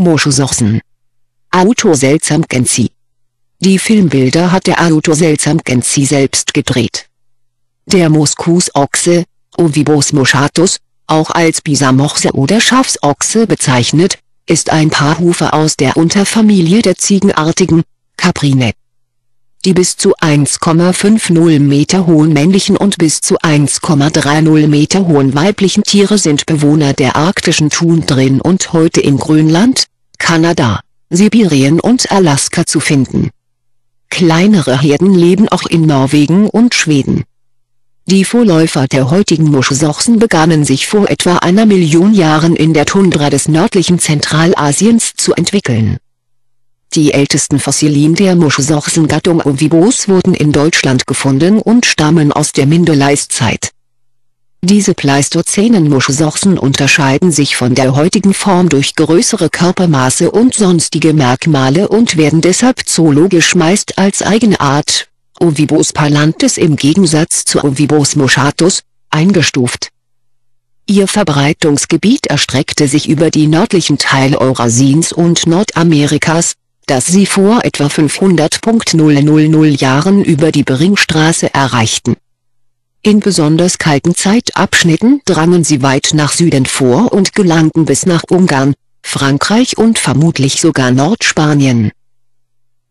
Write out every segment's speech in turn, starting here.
Moschusochsen. Auto Seltsam Genzi. Die Filmbilder hat der Auto Seltsam Genzi selbst gedreht. Der Moskus-Ochse, Ovibos moschatus, auch als Bisamochse oder Schafsochse bezeichnet, ist ein Paarhufer aus der Unterfamilie der Ziegenartigen, Caprine. Die bis zu 1,50 Meter hohen männlichen und bis zu 1,30 Meter hohen weiblichen Tiere sind Bewohner der arktischen Tundren und heute in Grönland, Kanada, Sibirien und Alaska zu finden. Kleinere Herden leben auch in Norwegen und Schweden. Die Vorläufer der heutigen Muschelsochsen begannen sich vor etwa einer Million Jahren in der Tundra des nördlichen Zentralasiens zu entwickeln. Die ältesten Fossilien der Muschelsochsen-Gattung Ovibos wurden in Deutschland gefunden und stammen aus der Mindeleistzeit. Diese pleistozänen Muschelsochsen unterscheiden sich von der heutigen Form durch größere Körpermaße und sonstige Merkmale und werden deshalb zoologisch meist als eigene Art, Ovibos palantis im Gegensatz zu Ovibos moschatus, eingestuft. Ihr Verbreitungsgebiet erstreckte sich über die nördlichen Teile Eurasiens und Nordamerikas, das sie vor etwa 500.000 Jahren über die Beringstraße erreichten in besonders kalten Zeitabschnitten drangen sie weit nach Süden vor und gelangten bis nach Ungarn, Frankreich und vermutlich sogar Nordspanien.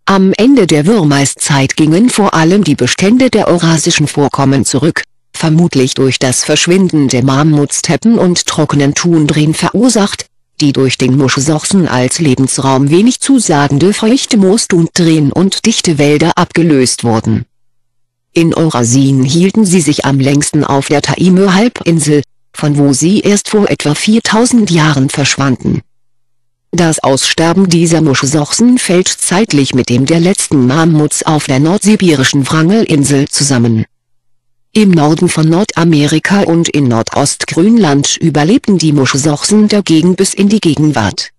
Am Ende der Würmeiszeit gingen vor allem die Bestände der eurasischen Vorkommen zurück, vermutlich durch das Verschwinden der Mammutsteppen und trockenen Tundren verursacht, die durch den Muschelsochsen als Lebensraum wenig zusagende feuchte Moostundrehen und dichte Wälder abgelöst wurden in Eurasien hielten sie sich am längsten auf der Taime-Halbinsel, von wo sie erst vor etwa 4000 Jahren verschwanden. Das Aussterben dieser Muschelsochsen fällt zeitlich mit dem der letzten Mammuts auf der nordsibirischen Wrangelinsel zusammen. Im Norden von Nordamerika und in Nordostgrünland überlebten die Muschelsochsen dagegen bis in die Gegenwart.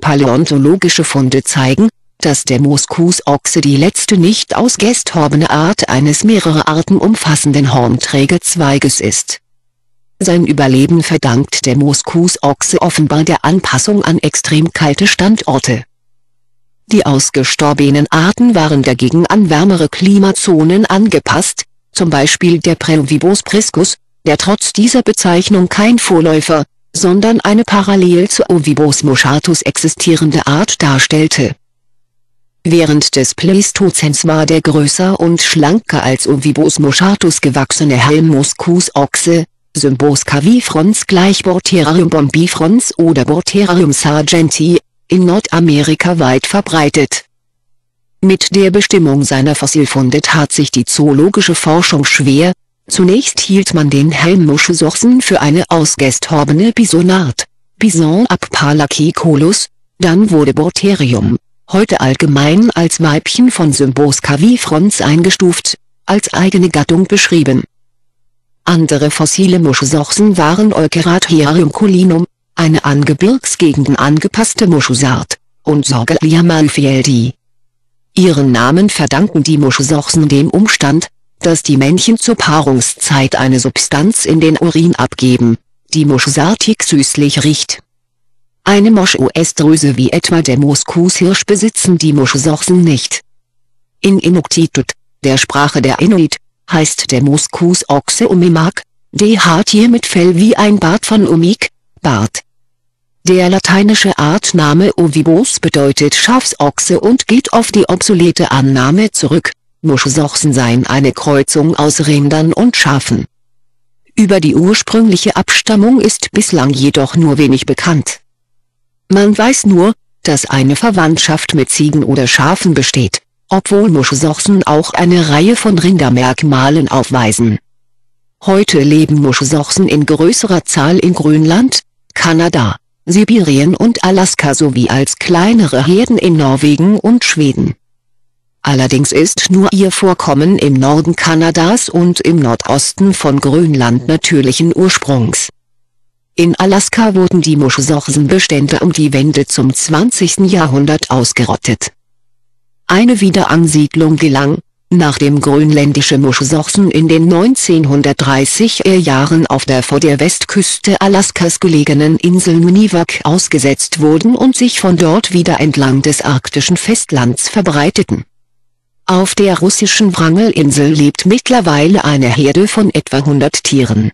Paläontologische Funde zeigen, dass der Moskus Ochse die letzte nicht ausgestorbene Art eines mehrere Arten umfassenden Hornträgerzweiges ist. Sein Überleben verdankt der Moskus Ochse offenbar der Anpassung an extrem kalte Standorte. Die ausgestorbenen Arten waren dagegen an wärmere Klimazonen angepasst, zum Beispiel der Prelvibus priscus, der trotz dieser Bezeichnung kein Vorläufer, sondern eine parallel zu Ovibus moschatus existierende Art darstellte Während des Pleistozens war der größer und schlanker als Ovibos moschatus gewachsene Helmuscus ochse, Symbos cavifrons gleich Borterarium bombifrons oder Borterarium sargenti, in Nordamerika weit verbreitet. Mit der Bestimmung seiner Fossilfunde tat sich die zoologische Forschung schwer, zunächst hielt man den Helmmuschelsochsen für eine ausgestorbene Bisonart, Bison apalacicolus, dann wurde Borterium heute allgemein als Weibchen von Symbosca vifrons eingestuft, als eigene Gattung beschrieben. Andere fossile Muschusochsen waren Euceratherium colinum, eine an Gebirgsgegenden angepasste Muschusart, und Sorgelia malfieldi. Ihren Namen verdanken die Muschusochsen dem Umstand, dass die Männchen zur Paarungszeit eine Substanz in den Urin abgeben, die Muschusartig süßlich riecht. Eine Mosch-US-Drüse wie etwa der Moskushirsch besitzen die Moschsorsen nicht. In Inuktitut, der Sprache der Inuit, heißt der Moskus Ochse Umimak, der Haartier mit Fell wie ein Bart von Umik, Bart. Der lateinische Artname Ovibos bedeutet Schafsochse und geht auf die obsolete Annahme zurück, Muschelsochsen seien eine Kreuzung aus Rindern und Schafen. Über die ursprüngliche Abstammung ist bislang jedoch nur wenig bekannt man weiß nur, dass eine Verwandtschaft mit Ziegen oder Schafen besteht, obwohl Muschelsochsen auch eine Reihe von Rindermerkmalen aufweisen. Heute leben Muschelsochsen in größerer Zahl in Grönland, Kanada, Sibirien und Alaska sowie als kleinere Herden in Norwegen und Schweden. Allerdings ist nur ihr Vorkommen im Norden Kanadas und im Nordosten von Grönland natürlichen Ursprungs. In Alaska wurden die Muschelsorsenbestände um die Wende zum 20. Jahrhundert ausgerottet. Eine Wiederansiedlung gelang, nachdem grönländische Muschelsorsen in den 1930er Jahren auf der vor der Westküste Alaskas gelegenen Insel Nunivak ausgesetzt wurden und sich von dort wieder entlang des arktischen Festlands verbreiteten. Auf der russischen Wrangelinsel lebt mittlerweile eine Herde von etwa 100 Tieren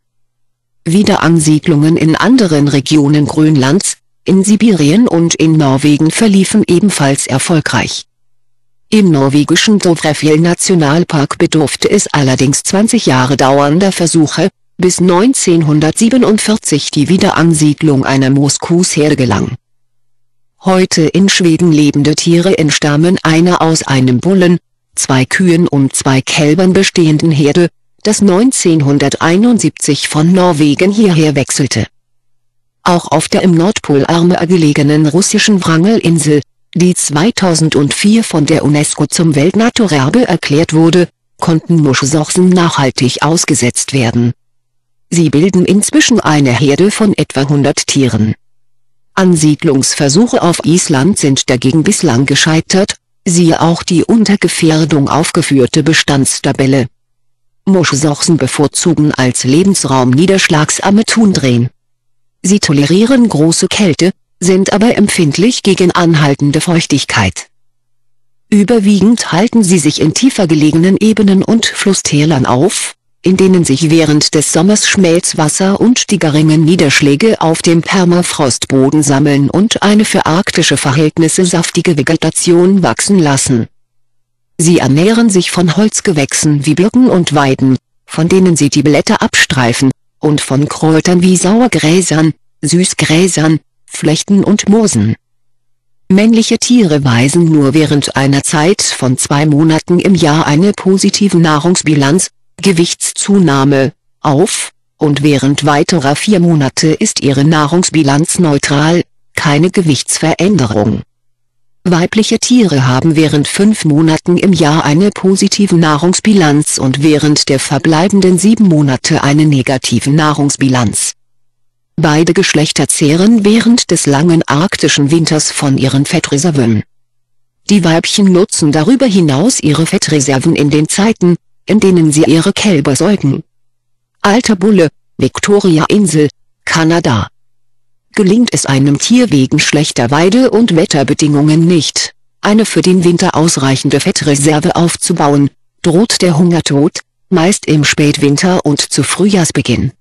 Wiederansiedlungen in anderen Regionen Grönlands, in Sibirien und in Norwegen verliefen ebenfalls erfolgreich. Im norwegischen Dovrefjell-Nationalpark bedurfte es allerdings 20 Jahre dauernder Versuche, bis 1947 die Wiederansiedlung einer Moskusherde gelang. Heute in Schweden lebende Tiere entstammen einer aus einem Bullen, zwei Kühen und zwei Kälbern bestehenden Herde, das 1971 von Norwegen hierher wechselte. Auch auf der im Nordpol arme gelegenen russischen Wrangelinsel, die 2004 von der UNESCO zum Weltnaturerbe erklärt wurde, konnten Muschelsorsen nachhaltig ausgesetzt werden. Sie bilden inzwischen eine Herde von etwa 100 Tieren. Ansiedlungsversuche auf Island sind dagegen bislang gescheitert, siehe auch die unter Gefährdung aufgeführte Bestandstabelle Muschelsochsen bevorzugen als Lebensraum niederschlagsarme Tundren. Sie tolerieren große Kälte, sind aber empfindlich gegen anhaltende Feuchtigkeit. Überwiegend halten sie sich in tiefer gelegenen Ebenen und Flusstälern auf, in denen sich während des Sommers Schmelzwasser und die geringen Niederschläge auf dem Permafrostboden sammeln und eine für arktische Verhältnisse saftige Vegetation wachsen lassen Sie ernähren sich von Holzgewächsen wie Birken und Weiden, von denen sie die Blätter abstreifen, und von Kräutern wie Sauergräsern, Süßgräsern, Flechten und Moosen. Männliche Tiere weisen nur während einer Zeit von zwei Monaten im Jahr eine positive Nahrungsbilanz, Gewichtszunahme, auf, und während weiterer vier Monate ist ihre Nahrungsbilanz neutral, keine Gewichtsveränderung Weibliche Tiere haben während fünf Monaten im Jahr eine positive Nahrungsbilanz und während der verbleibenden sieben Monate eine negative Nahrungsbilanz. Beide Geschlechter zehren während des langen arktischen Winters von ihren Fettreserven. Die Weibchen nutzen darüber hinaus ihre Fettreserven in den Zeiten, in denen sie ihre Kälber säugen. Alter Bulle, Victoria Insel, Kanada gelingt es einem Tier wegen schlechter Weide- und Wetterbedingungen nicht, eine für den Winter ausreichende Fettreserve aufzubauen, droht der Hungertod, meist im Spätwinter und zu Frühjahrsbeginn.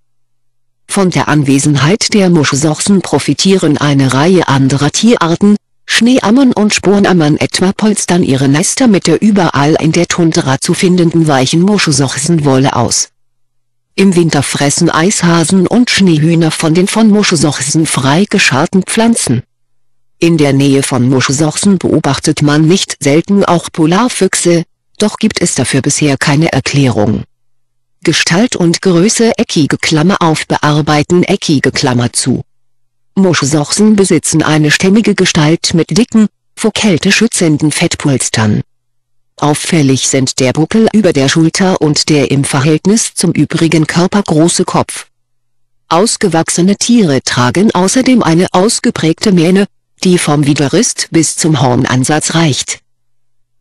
Von der Anwesenheit der Muschelsochsen profitieren eine Reihe anderer Tierarten, Schneeammern und Spornammern etwa polstern ihre Nester mit der überall in der Tundra zu findenden weichen Muschelsochsenwolle aus im Winter fressen Eishasen und Schneehühner von den von Muschelsochsen gescharten Pflanzen. In der Nähe von Muschelsochsen beobachtet man nicht selten auch Polarfüchse, doch gibt es dafür bisher keine Erklärung. Gestalt und Größe eckige Klammer auf bearbeiten eckige Klammer zu. Muschelsochsen besitzen eine stämmige Gestalt mit dicken, vor Kälte schützenden Fettpolstern. Auffällig sind der Buckel über der Schulter und der im Verhältnis zum übrigen Körper große Kopf. Ausgewachsene Tiere tragen außerdem eine ausgeprägte Mähne, die vom Widerrist bis zum Hornansatz reicht.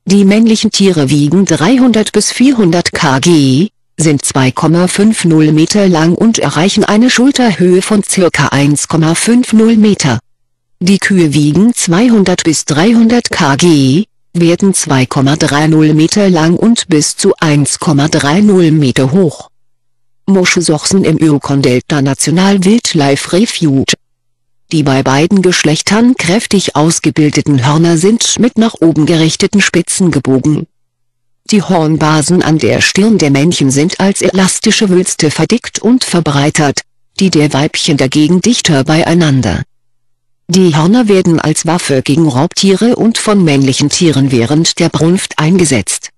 Die männlichen Tiere wiegen 300 bis 400 kg, sind 2,50 Meter lang und erreichen eine Schulterhöhe von ca. 1,50 Meter. Die Kühe wiegen 200 bis 300 kg, werden 2,30 Meter lang und bis zu 1,30 Meter hoch. Moschesochsen im Yukon Delta National Wildlife Refuge. Die bei beiden Geschlechtern kräftig ausgebildeten Hörner sind mit nach oben gerichteten Spitzen gebogen. Die Hornbasen an der Stirn der Männchen sind als elastische Wülste verdickt und verbreitert, die der Weibchen dagegen dichter beieinander. Die Hörner werden als Waffe gegen Raubtiere und von männlichen Tieren während der Brunft eingesetzt